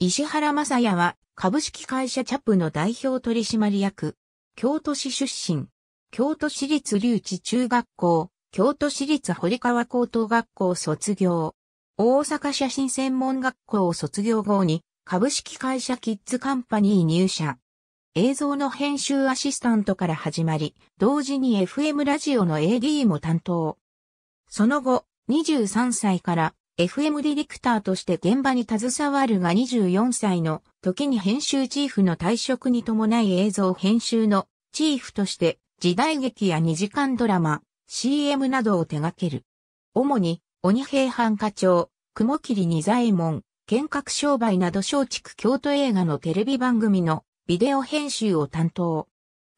石原正也は株式会社チャップの代表取締役、京都市出身、京都市立留置中学校、京都市立堀川高等学校卒業、大阪写真専門学校を卒業後に株式会社キッズカンパニー入社。映像の編集アシスタントから始まり、同時に FM ラジオの AD も担当。その後、23歳から FM ディレクターとして現場に携わるが24歳の時に編集チーフの退職に伴い映像編集のチーフとして時代劇や2時間ドラマ、CM などを手掛ける。主に鬼平犯課長、雲霧二左衛門、見学商売など小畜京都映画のテレビ番組のビデオ編集を担当。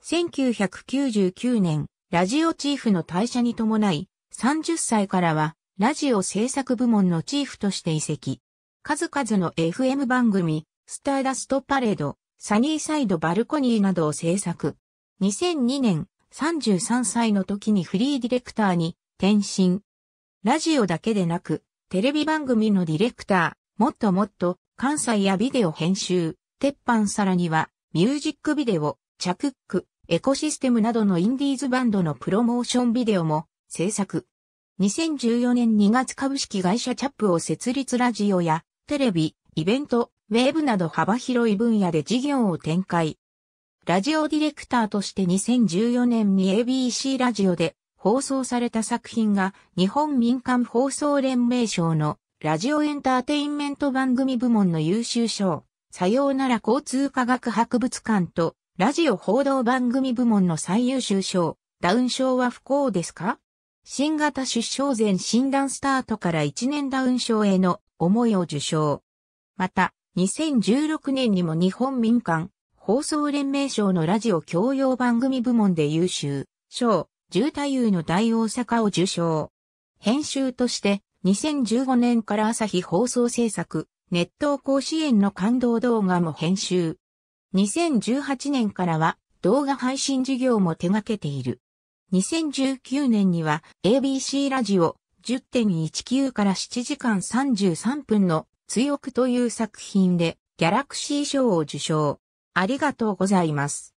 1999年、ラジオチーフの退社に伴い、30歳からはラジオ制作部門のチーフとして移籍。数々の FM 番組、スターダストパレード、サニーサイドバルコニーなどを制作。2002年、33歳の時にフリーディレクターに転身。ラジオだけでなく、テレビ番組のディレクター、もっともっと、関西やビデオ編集、鉄板さらには、ミュージックビデオ、チャクック、エコシステムなどのインディーズバンドのプロモーションビデオも制作。2014年2月株式会社チャップを設立ラジオやテレビ、イベント、ウェーブなど幅広い分野で事業を展開。ラジオディレクターとして2014年に ABC ラジオで放送された作品が日本民間放送連盟賞のラジオエンターテインメント番組部門の優秀賞、さようなら交通科学博物館とラジオ報道番組部門の最優秀賞、ダウン賞は不幸ですか新型出生前診断スタートから1年ダウン症への思いを受賞。また、2016年にも日本民間放送連盟賞のラジオ教養番組部門で優秀、賞、重太優の大大阪を受賞。編集として、2015年から朝日放送制作、熱湯甲子園の感動動画も編集。2018年からは動画配信事業も手掛けている。2019年には ABC ラジオ10.19から7時間33分の追憶という作品でギャラクシー賞を受賞。ありがとうございます。